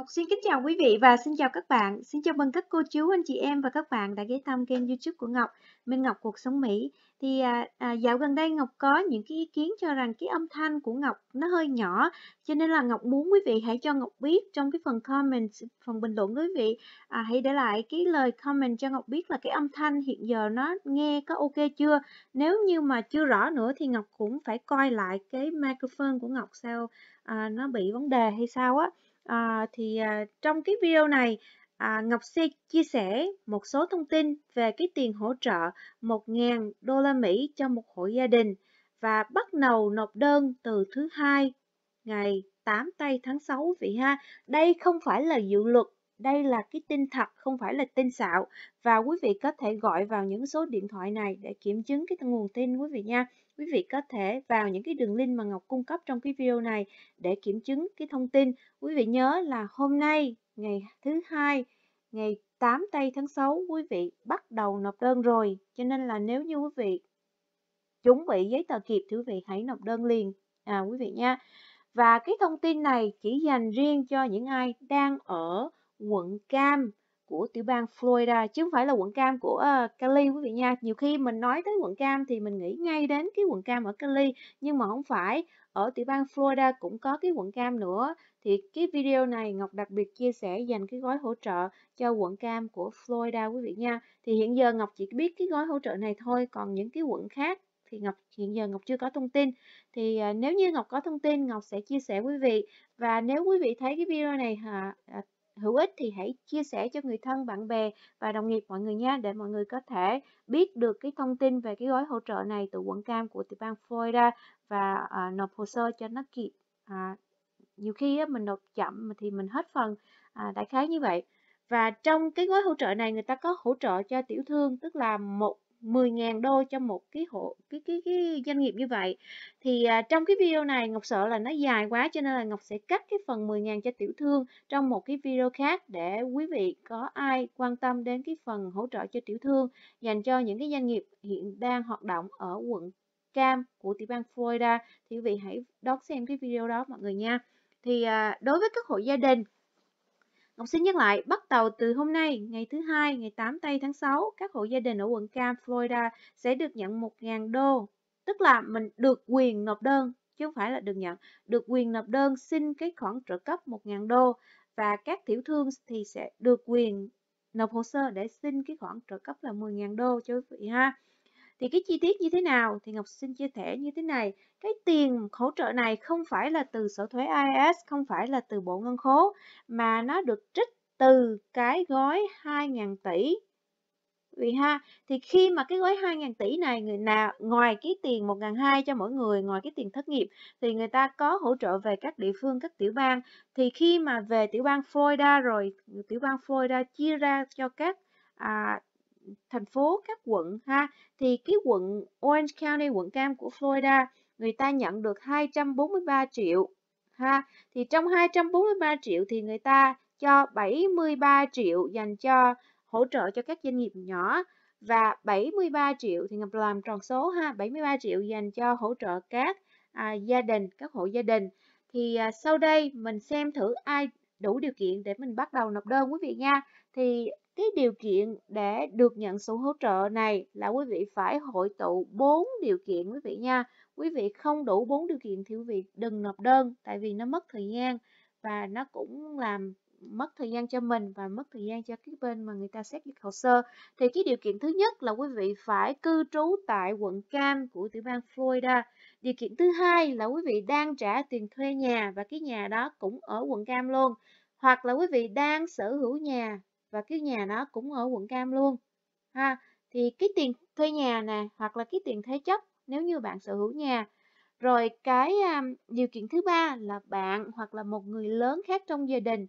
Ngọc xin kính chào quý vị và xin chào các bạn. Xin chào mừng các cô chú, anh chị em và các bạn đã ghé thăm kênh youtube của Ngọc, Minh Ngọc Cuộc Sống Mỹ. Thì à, à, dạo gần đây Ngọc có những cái ý kiến cho rằng cái âm thanh của Ngọc nó hơi nhỏ, cho nên là Ngọc muốn quý vị hãy cho Ngọc biết trong cái phần comment, phần bình luận quý vị, à, hãy để lại cái lời comment cho Ngọc biết là cái âm thanh hiện giờ nó nghe có ok chưa. Nếu như mà chưa rõ nữa thì Ngọc cũng phải coi lại cái microphone của Ngọc sao à, nó bị vấn đề hay sao á À, thì à, trong cái video này à, Ngọc Si chia sẻ một số thông tin về cái tiền hỗ trợ 1.000 đô la Mỹ cho một hộ gia đình và bắt đầu nộp đơn từ thứ hai ngày 8 tây tháng 6 vậy ha. Đây không phải là dự luật đây là cái tin thật không phải là tin xạo và quý vị có thể gọi vào những số điện thoại này để kiểm chứng cái nguồn tin quý vị nha. Quý vị có thể vào những cái đường link mà Ngọc cung cấp trong cái video này để kiểm chứng cái thông tin. Quý vị nhớ là hôm nay ngày thứ hai ngày 8 tây tháng 6 quý vị bắt đầu nộp đơn rồi cho nên là nếu như quý vị chuẩn bị giấy tờ kịp thì quý vị hãy nộp đơn liền à quý vị nha. Và cái thông tin này chỉ dành riêng cho những ai đang ở quận cam của tiểu bang Florida chứ không phải là quận cam của uh, Cali quý vị nha. Nhiều khi mình nói tới quận cam thì mình nghĩ ngay đến cái quận cam ở Cali nhưng mà không phải. Ở tiểu bang Florida cũng có cái quận cam nữa. Thì cái video này Ngọc đặc biệt chia sẻ dành cái gói hỗ trợ cho quận cam của Florida quý vị nha. Thì hiện giờ Ngọc chỉ biết cái gói hỗ trợ này thôi, còn những cái quận khác thì Ngọc hiện giờ Ngọc chưa có thông tin. Thì à, nếu như Ngọc có thông tin Ngọc sẽ chia sẻ quý vị và nếu quý vị thấy cái video này à, à, hữu ích thì hãy chia sẻ cho người thân, bạn bè và đồng nghiệp mọi người nha để mọi người có thể biết được cái thông tin về cái gói hỗ trợ này từ quận cam của tiểu bang Florida và uh, nộp hồ sơ cho nó kịp. À, nhiều khi á, mình nộp chậm thì mình hết phần à, đại khái như vậy. Và trong cái gói hỗ trợ này người ta có hỗ trợ cho tiểu thương tức là một 10.000 đô cho một cái hộ cái cái cái doanh nghiệp như vậy thì à, trong cái video này Ngọc sợ là nó dài quá cho nên là Ngọc sẽ cắt cái phần 10.000 cho tiểu thương trong một cái video khác để quý vị có ai quan tâm đến cái phần hỗ trợ cho tiểu thương dành cho những cái doanh nghiệp hiện đang hoạt động ở quận cam của tiểu bang Florida thì quý vị hãy đón xem cái video đó mọi người nha thì à, đối với các hộ gia đình Ngọc xin nhắc lại, bắt đầu từ hôm nay, ngày thứ hai, ngày 8 tây tháng 6, các hộ gia đình ở quận Cam, Florida sẽ được nhận 1.000 đô. Tức là mình được quyền nộp đơn, chứ không phải là được nhận. Được quyền nộp đơn xin cái khoản trợ cấp 1.000 đô và các tiểu thương thì sẽ được quyền nộp hồ sơ để xin cái khoản trợ cấp là 10.000 đô cho quý vị ha. Thì cái chi tiết như thế nào? Thì Ngọc xin chia sẻ như thế này. Cái tiền hỗ trợ này không phải là từ sở thuế IRS, e không phải là từ Bộ Ngân khố, mà nó được trích từ cái gói 2.000 tỷ vì ha thì khi mà cái gói 2.000 tỷ này người nào ngoài cái tiền 1.200 cho mỗi người ngoài cái tiền thất nghiệp thì người ta có hỗ trợ về các địa phương các tiểu bang thì khi mà về tiểu bang Florida rồi tiểu bang Florida chia ra cho các à, thành phố các quận ha thì cái quận Orange County quận cam của Florida người ta nhận được 243 triệu ha thì trong 243 triệu thì người ta cho 73 triệu dành cho hỗ trợ cho các doanh nghiệp nhỏ và 73 triệu thì ngập làm tròn số ha 73 triệu dành cho hỗ trợ các à, gia đình các hộ gia đình thì à, sau đây mình xem thử ai đủ điều kiện để mình bắt đầu nộp đơn quý vị nha thì cái điều kiện để được nhận sự hỗ trợ này là quý vị phải hội tụ 4 điều kiện quý vị nha. Quý vị không đủ 4 điều kiện thì quý vị đừng nộp đơn tại vì nó mất thời gian và nó cũng làm mất thời gian cho mình và mất thời gian cho cái bên mà người ta xét duyệt hồ sơ. Thì cái điều kiện thứ nhất là quý vị phải cư trú tại quận Cam của tiểu bang Florida. Điều kiện thứ hai là quý vị đang trả tiền thuê nhà và cái nhà đó cũng ở quận Cam luôn. Hoặc là quý vị đang sở hữu nhà và cái nhà nó cũng ở quận cam luôn ha thì cái tiền thuê nhà nè hoặc là cái tiền thế chấp nếu như bạn sở hữu nhà rồi cái um, điều kiện thứ ba là bạn hoặc là một người lớn khác trong gia đình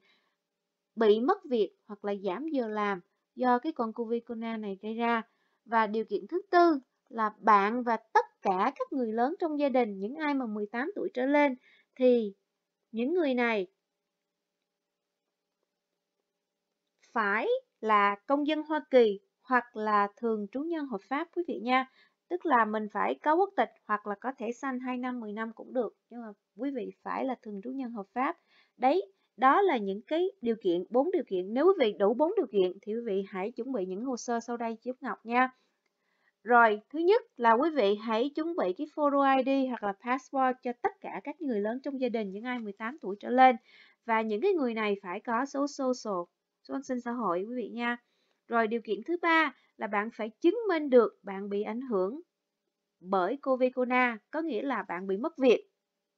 bị mất việc hoặc là giảm giờ làm do cái con covid này gây ra và điều kiện thứ tư là bạn và tất cả các người lớn trong gia đình những ai mà 18 tuổi trở lên thì những người này phải là công dân Hoa Kỳ hoặc là thường trú nhân hợp pháp quý vị nha. Tức là mình phải có quốc tịch hoặc là có thể sanh 2 năm, 10 năm cũng được. Nhưng mà quý vị phải là thường trú nhân hợp pháp. Đấy, đó là những cái điều kiện, bốn điều kiện. Nếu quý vị đủ bốn điều kiện thì quý vị hãy chuẩn bị những hồ sơ sau đây giúp Ngọc nha. Rồi, thứ nhất là quý vị hãy chuẩn bị cái photo ID hoặc là passport cho tất cả các người lớn trong gia đình, những ai 18 tuổi trở lên. Và những cái người này phải có số social xuân sinh xã hội quý vị nha. Rồi điều kiện thứ ba là bạn phải chứng minh được bạn bị ảnh hưởng bởi covid Covicona, có nghĩa là bạn bị mất việc.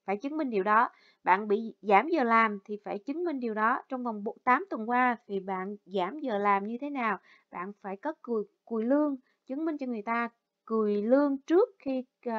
Phải chứng minh điều đó. Bạn bị giảm giờ làm thì phải chứng minh điều đó. Trong vòng 8 tuần qua thì bạn giảm giờ làm như thế nào? Bạn phải có cùi, cùi lương, chứng minh cho người ta cùi lương trước khi uh,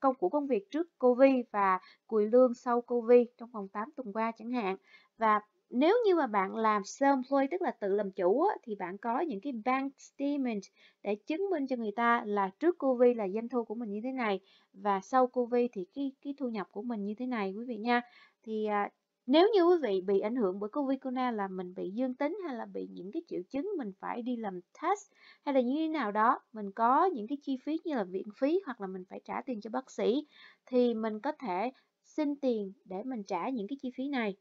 công của công việc trước Covid và cùi lương sau Covid trong vòng 8 tuần qua chẳng hạn. Và nếu như mà bạn làm self-employed tức là tự làm chủ thì bạn có những cái bank statement để chứng minh cho người ta là trước Covid là doanh thu của mình như thế này và sau Covid thì cái cái thu nhập của mình như thế này quý vị nha. Thì à, nếu như quý vị bị ảnh hưởng bởi Covid corona là mình bị dương tính hay là bị những cái triệu chứng mình phải đi làm test hay là như thế nào đó, mình có những cái chi phí như là viện phí hoặc là mình phải trả tiền cho bác sĩ thì mình có thể xin tiền để mình trả những cái chi phí này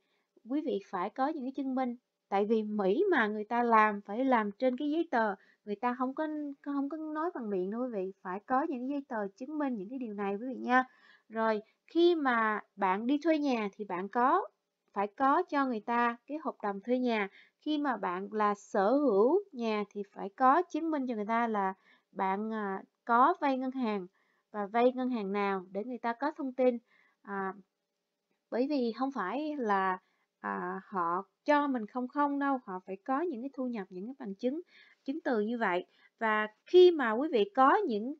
quý vị phải có những cái chứng minh tại vì Mỹ mà người ta làm phải làm trên cái giấy tờ người ta không có không có nói bằng miệng đâu quý vị phải có những cái giấy tờ chứng minh những cái điều này quý vị nha rồi khi mà bạn đi thuê nhà thì bạn có phải có cho người ta cái hợp đồng thuê nhà khi mà bạn là sở hữu nhà thì phải có chứng minh cho người ta là bạn à, có vay ngân hàng và vay ngân hàng nào để người ta có thông tin à, bởi vì không phải là à, họ cho mình không không đâu họ phải có những cái thu nhập những cái bằng chứng chứng từ như vậy và khi mà quý vị có những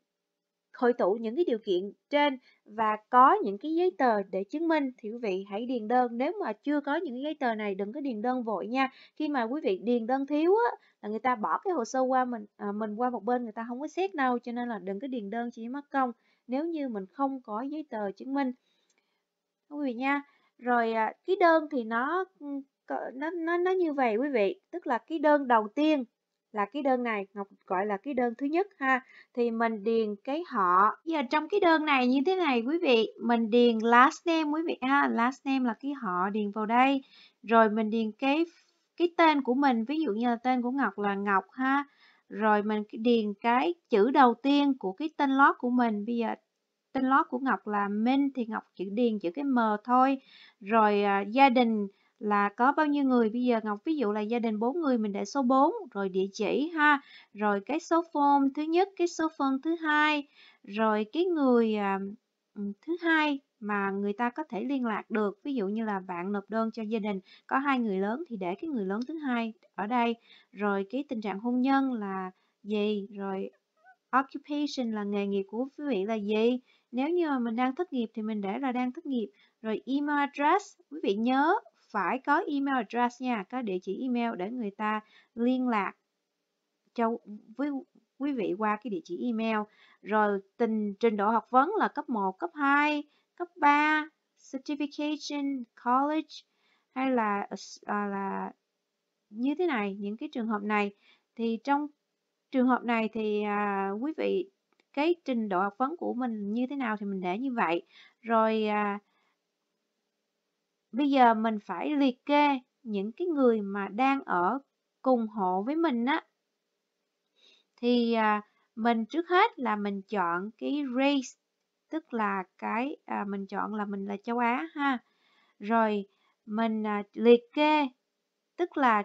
hội tụ những cái điều kiện trên và có những cái giấy tờ để chứng minh thì quý vị hãy điền đơn nếu mà chưa có những cái giấy tờ này đừng có điền đơn vội nha khi mà quý vị điền đơn thiếu á là người ta bỏ cái hồ sơ qua mình à, mình qua một bên người ta không có xét đâu cho nên là đừng có điền đơn chỉ mất công nếu như mình không có giấy tờ chứng minh quý vị nha rồi à, ký đơn thì nó nó nó nó như vậy quý vị tức là ký đơn đầu tiên là cái đơn này Ngọc gọi là cái đơn thứ nhất ha thì mình điền cái họ giờ trong cái đơn này như thế này quý vị mình điền last name quý vị ha last name là cái họ điền vào đây rồi mình điền cái cái tên của mình ví dụ như là tên của Ngọc là Ngọc ha rồi mình điền cái chữ đầu tiên của cái tên lót của mình bây giờ tên lót của Ngọc là Minh thì Ngọc chữ điền chữ cái M thôi. Rồi à, gia đình là có bao nhiêu người bây giờ Ngọc ví dụ là gia đình 4 người mình để số 4 rồi địa chỉ ha rồi cái số phone thứ nhất cái số phone thứ hai rồi cái người à, thứ hai mà người ta có thể liên lạc được ví dụ như là bạn nộp đơn cho gia đình có hai người lớn thì để cái người lớn thứ hai ở đây rồi cái tình trạng hôn nhân là gì rồi occupation là nghề nghiệp của quý vị là gì nếu như mà mình đang thất nghiệp thì mình để là đang thất nghiệp. Rồi email address, quý vị nhớ phải có email address nha, có địa chỉ email để người ta liên lạc cho với quý vị qua cái địa chỉ email. Rồi tình trình độ học vấn là cấp 1, cấp 2, cấp 3, certification, college hay là à, là như thế này, những cái trường hợp này thì trong trường hợp này thì à, quý vị cái trình độ học vấn của mình như thế nào thì mình để như vậy rồi à, bây giờ mình phải liệt kê những cái người mà đang ở cùng hộ với mình á thì à, mình trước hết là mình chọn cái race tức là cái à, mình chọn là mình là châu Á ha rồi mình à, liệt kê tức là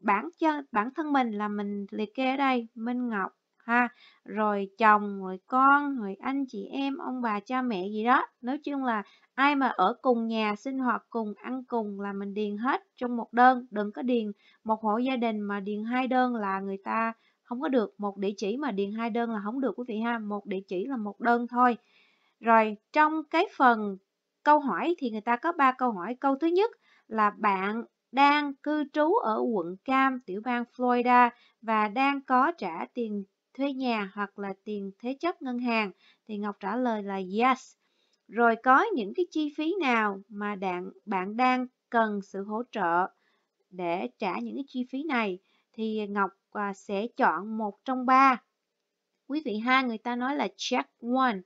bản chân bản thân mình là mình liệt kê ở đây Minh Ngọc ha rồi chồng rồi con rồi anh chị em ông bà cha mẹ gì đó nói chung là ai mà ở cùng nhà sinh hoạt cùng ăn cùng là mình điền hết trong một đơn đừng có điền một hộ gia đình mà điền hai đơn là người ta không có được một địa chỉ mà điền hai đơn là không được quý vị ha một địa chỉ là một đơn thôi rồi trong cái phần câu hỏi thì người ta có ba câu hỏi câu thứ nhất là bạn đang cư trú ở quận Cam, tiểu bang Florida và đang có trả tiền thuê nhà hoặc là tiền thế chấp ngân hàng? Thì Ngọc trả lời là yes. Rồi có những cái chi phí nào mà bạn, bạn đang cần sự hỗ trợ để trả những cái chi phí này? Thì Ngọc à, sẽ chọn một trong ba. Quý vị ha, người ta nói là check one.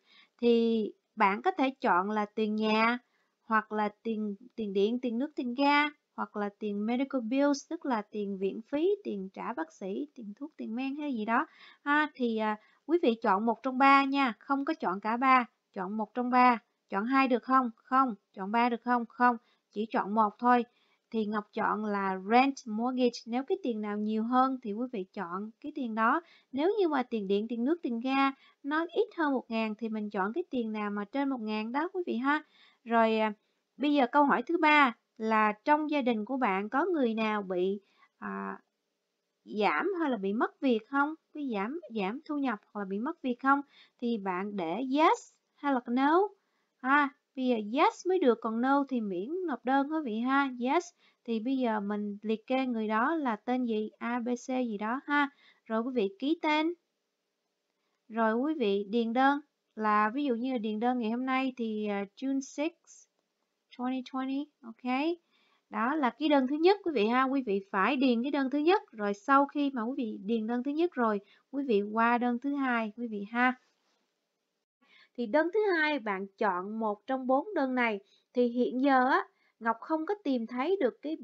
Thì bạn có thể chọn là tiền nhà, hoặc là tiền tiền điện, tiền nước, tiền ga, hoặc là tiền medical bills tức là tiền viện phí tiền trả bác sĩ tiền thuốc tiền men hay gì đó ha à, thì à, quý vị chọn một trong ba nha không có chọn cả ba chọn một trong ba chọn hai được không không chọn ba được không không chỉ chọn một thôi thì Ngọc chọn là rent mortgage nếu cái tiền nào nhiều hơn thì quý vị chọn cái tiền đó nếu như mà tiền điện tiền nước tiền ga nó ít hơn một ngàn thì mình chọn cái tiền nào mà trên một ngàn đó quý vị ha rồi à, bây giờ câu hỏi thứ ba là trong gia đình của bạn có người nào bị à, giảm hay là bị mất việc không? Bị giảm giảm thu nhập hoặc là bị mất việc không? Thì bạn để yes hay là no? À, bây giờ yes mới được còn no thì miễn nộp đơn quý vị ha. Yes thì bây giờ mình liệt kê người đó là tên gì? ABC gì đó ha. Rồi quý vị ký tên. Rồi quý vị điền đơn là ví dụ như điền đơn ngày hôm nay thì à, June 6 2020 ok đó là cái đơn thứ nhất quý vị ha quý vị phải điền cái đơn thứ nhất rồi sau khi mà quý vị điền đơn thứ nhất rồi quý vị qua đơn thứ hai quý vị ha thì đơn thứ hai bạn chọn một trong bốn đơn này thì hiện giờ á Ngọc không có tìm thấy được cái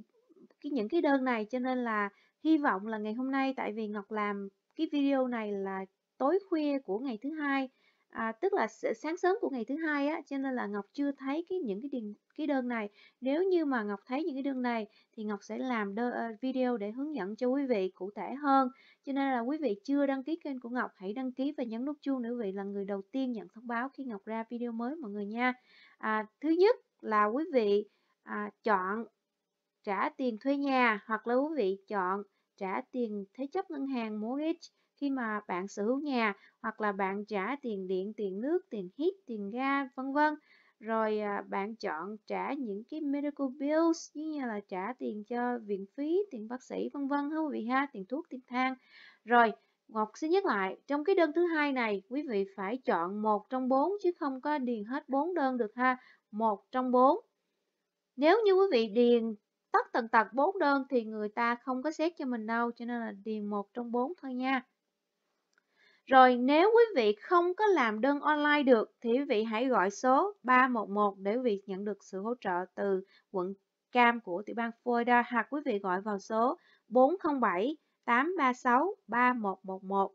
cái những cái đơn này cho nên là hy vọng là ngày hôm nay tại vì Ngọc làm cái video này là tối khuya của ngày thứ hai à, tức là sáng sớm của ngày thứ hai á cho nên là Ngọc chưa thấy cái những cái điền cái đơn này nếu như mà Ngọc thấy những cái đơn này thì Ngọc sẽ làm ờ, video để hướng dẫn cho quý vị cụ thể hơn cho nên là quý vị chưa đăng ký kênh của Ngọc hãy đăng ký và nhấn nút chuông để quý vị là người đầu tiên nhận thông báo khi Ngọc ra video mới mọi người nha à, thứ nhất là quý vị à, chọn trả tiền thuê nhà hoặc là quý vị chọn trả tiền thế chấp ngân hàng mortgage khi mà bạn sở hữu nhà hoặc là bạn trả tiền điện, tiền nước, tiền hít, tiền ga, vân vân rồi à, bạn chọn trả những cái medical bills như là trả tiền cho viện phí tiền bác sĩ vân vân ha quý vị ha tiền thuốc tiền thang rồi Ngọc xin nhắc lại, trong cái đơn thứ hai này, quý vị phải chọn một trong bốn chứ không có điền hết bốn đơn được ha, một trong bốn. Nếu như quý vị điền tất tần tật bốn đơn thì người ta không có xét cho mình đâu, cho nên là điền một trong bốn thôi nha. Rồi nếu quý vị không có làm đơn online được thì quý vị hãy gọi số 311 để quý vị nhận được sự hỗ trợ từ quận cam của tiểu bang Florida hoặc quý vị gọi vào số 407 836 3111.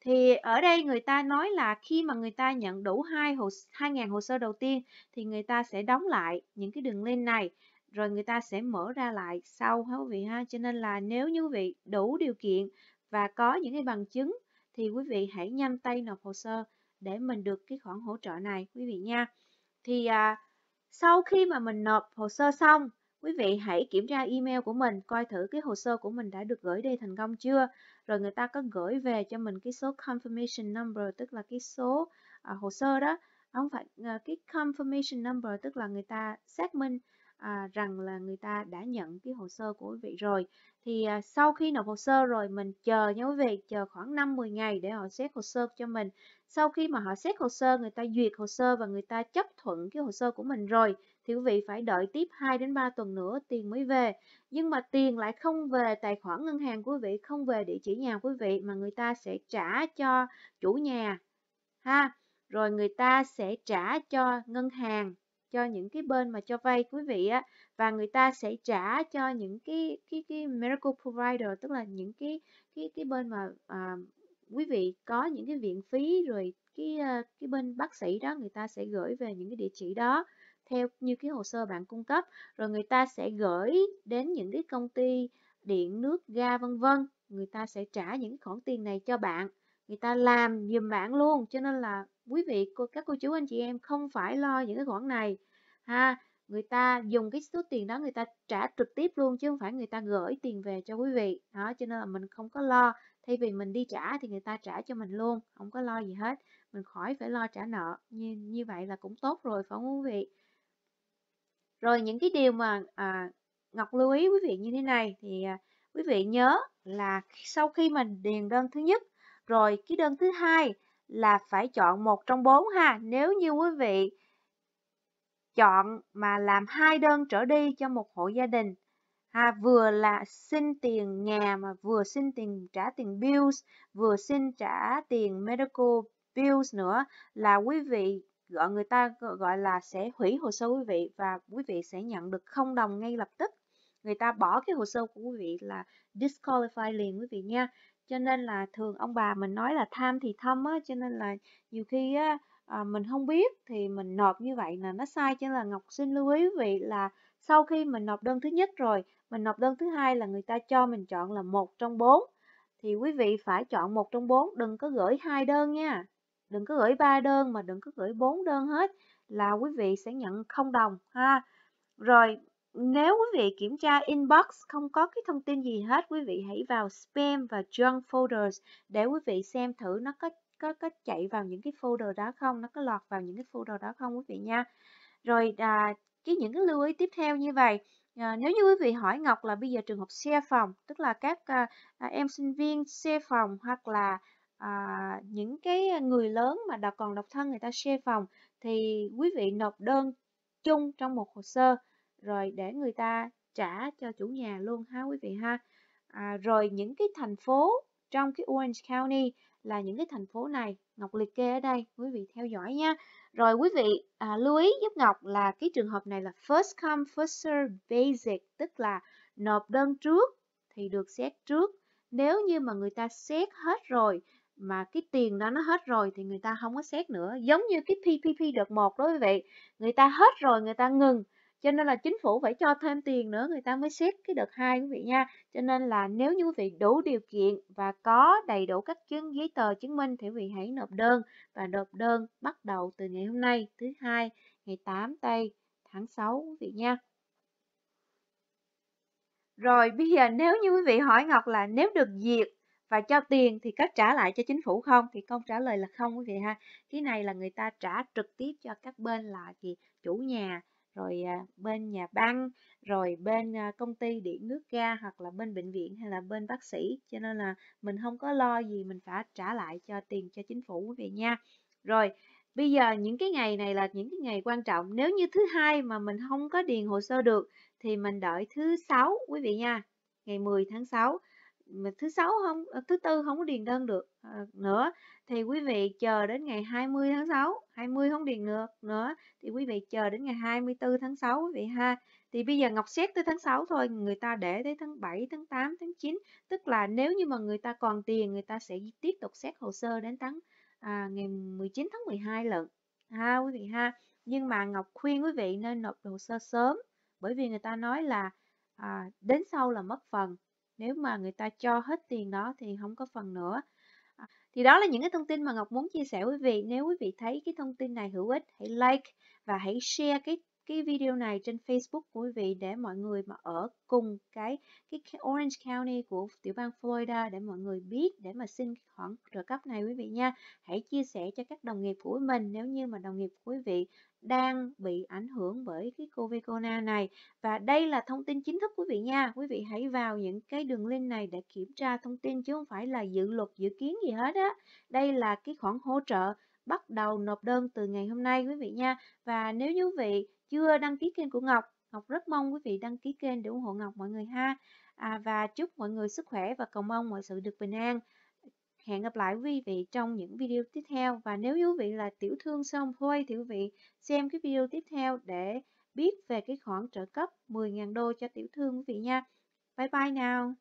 Thì ở đây người ta nói là khi mà người ta nhận đủ 2 hồ 2.000 hồ sơ đầu tiên thì người ta sẽ đóng lại những cái đường link này rồi người ta sẽ mở ra lại sau ha quý vị ha. Cho nên là nếu như quý vị đủ điều kiện và có những cái bằng chứng thì quý vị hãy nhanh tay nộp hồ sơ để mình được cái khoản hỗ trợ này quý vị nha. Thì à, sau khi mà mình nộp hồ sơ xong, quý vị hãy kiểm tra email của mình, coi thử cái hồ sơ của mình đã được gửi đi thành công chưa. Rồi người ta có gửi về cho mình cái số confirmation number, tức là cái số à, hồ sơ đó. Không phải à, cái confirmation number, tức là người ta xác minh à, rằng là người ta đã nhận cái hồ sơ của quý vị rồi thì à, sau khi nộp hồ sơ rồi mình chờ nhớ quý vị chờ khoảng 5-10 ngày để họ xét hồ sơ cho mình sau khi mà họ xét hồ sơ người ta duyệt hồ sơ và người ta chấp thuận cái hồ sơ của mình rồi thì quý vị phải đợi tiếp 2 đến 3 tuần nữa tiền mới về nhưng mà tiền lại không về tài khoản ngân hàng của quý vị không về địa chỉ nhà quý vị mà người ta sẽ trả cho chủ nhà ha rồi người ta sẽ trả cho ngân hàng cho những cái bên mà cho vay quý vị á và người ta sẽ trả cho những cái cái cái miracle provider tức là những cái cái cái bên mà à, quý vị có những cái viện phí rồi cái ờ, cái bên bác sĩ đó người ta sẽ gửi về những cái địa chỉ đó theo như cái hồ sơ bạn cung cấp rồi người ta sẽ gửi đến những cái công ty điện nước ga vân vân người ta sẽ trả những khoản tiền này cho bạn người ta làm dùm bạn luôn cho nên là quý vị cô, các cô chú anh chị em không phải lo những cái khoản này ha người ta dùng cái số tiền đó người ta trả trực tiếp luôn chứ không phải người ta gửi tiền về cho quý vị đó cho nên là mình không có lo thay vì mình đi trả thì người ta trả cho mình luôn không có lo gì hết mình khỏi phải lo trả nợ như như vậy là cũng tốt rồi phải không quý vị rồi những cái điều mà à, ngọc lưu ý quý vị như thế này thì à, quý vị nhớ là sau khi mình điền đơn thứ nhất rồi cái đơn thứ hai là phải chọn một trong bốn ha. Nếu như quý vị chọn mà làm hai đơn trở đi cho một hộ gia đình ha, vừa là xin tiền nhà mà vừa xin tiền trả tiền bills, vừa xin trả tiền medical bills nữa là quý vị gọi người ta gọi là sẽ hủy hồ sơ quý vị và quý vị sẽ nhận được không đồng ngay lập tức. Người ta bỏ cái hồ sơ của quý vị là disqualify liền quý vị nha cho nên là thường ông bà mình nói là tham thì thâm á cho nên là nhiều khi á à, mình không biết thì mình nộp như vậy là nó sai cho nên là ngọc xin lưu ý quý vị là sau khi mình nộp đơn thứ nhất rồi mình nộp đơn thứ hai là người ta cho mình chọn là một trong bốn thì quý vị phải chọn một trong bốn đừng có gửi hai đơn nha đừng có gửi ba đơn mà đừng có gửi bốn đơn hết là quý vị sẽ nhận không đồng ha rồi nếu quý vị kiểm tra inbox không có cái thông tin gì hết, quý vị hãy vào spam và junk folders để quý vị xem thử nó có có có chạy vào những cái folder đó không, nó có lọt vào những cái folder đó không quý vị nha. Rồi à, cái những cái lưu ý tiếp theo như vậy, à, nếu như quý vị hỏi Ngọc là bây giờ trường hợp xe phòng, tức là các à, à, em sinh viên xe phòng hoặc là à, những cái người lớn mà đã còn độc thân người ta share phòng thì quý vị nộp đơn chung trong một hồ sơ rồi để người ta trả cho chủ nhà luôn ha quý vị ha à, rồi những cái thành phố trong cái Orange County là những cái thành phố này Ngọc liệt kê ở đây quý vị theo dõi nha rồi quý vị à, lưu ý giúp Ngọc là cái trường hợp này là first come first serve basic tức là nộp đơn trước thì được xét trước nếu như mà người ta xét hết rồi mà cái tiền đó nó hết rồi thì người ta không có xét nữa giống như cái PPP đợt một đó quý vị người ta hết rồi người ta ngừng cho nên là chính phủ phải cho thêm tiền nữa người ta mới xét cái đợt hai quý vị nha cho nên là nếu như quý vị đủ điều kiện và có đầy đủ các chứng giấy tờ chứng minh thì quý vị hãy nộp đơn và nộp đơn bắt đầu từ ngày hôm nay thứ hai ngày 8 tây tháng 6 quý vị nha rồi bây giờ nếu như quý vị hỏi Ngọc là nếu được duyệt và cho tiền thì có trả lại cho chính phủ không? Thì câu trả lời là không quý vị ha. Cái này là người ta trả trực tiếp cho các bên là gì? Chủ nhà rồi à, bên nhà băng rồi bên à, công ty điện nước ga hoặc là bên bệnh viện hay là bên bác sĩ cho nên là mình không có lo gì mình phải trả lại cho tiền cho chính phủ quý vị nha rồi bây giờ những cái ngày này là những cái ngày quan trọng nếu như thứ hai mà mình không có điền hồ sơ được thì mình đợi thứ sáu quý vị nha ngày 10 tháng 6 mình thứ sáu không ờ, thứ tư không có điền đơn được ờ, nữa thì quý vị chờ đến ngày 20 tháng 6 20 không điền được nữa thì quý vị chờ đến ngày 24 tháng 6 quý vị ha thì bây giờ Ngọc xét tới tháng 6 thôi người ta để tới tháng 7 tháng 8 tháng 9 tức là nếu như mà người ta còn tiền người ta sẽ tiếp tục xét hồ sơ đến tháng à, ngày 19 tháng 12 lần, ha quý vị ha nhưng mà Ngọc khuyên quý vị nên nộp hồ sơ sớm bởi vì người ta nói là à, đến sau là mất phần nếu mà người ta cho hết tiền đó thì không có phần nữa à, thì đó là những cái thông tin mà Ngọc muốn chia sẻ với quý vị nếu quý vị thấy cái thông tin này hữu ích hãy like và hãy share cái cái video này trên Facebook của quý vị để mọi người mà ở cùng cái cái Orange County của tiểu bang Florida để mọi người biết để mà xin khoản trợ cấp này quý vị nha. Hãy chia sẻ cho các đồng nghiệp của mình nếu như mà đồng nghiệp của quý vị đang bị ảnh hưởng bởi cái Covid corona này và đây là thông tin chính thức quý vị nha. Quý vị hãy vào những cái đường link này để kiểm tra thông tin chứ không phải là dự luật dự kiến gì hết á. Đây là cái khoản hỗ trợ bắt đầu nộp đơn từ ngày hôm nay quý vị nha. Và nếu như quý vị chưa đăng ký kênh của Ngọc. Ngọc rất mong quý vị đăng ký kênh để ủng hộ Ngọc mọi người ha. À, và chúc mọi người sức khỏe và cầu mong mọi sự được bình an. Hẹn gặp lại quý vị trong những video tiếp theo và nếu quý vị là tiểu thương xong thôi thì quý vị xem cái video tiếp theo để biết về cái khoản trợ cấp 10.000 đô cho tiểu thương quý vị nha. Bye bye nào!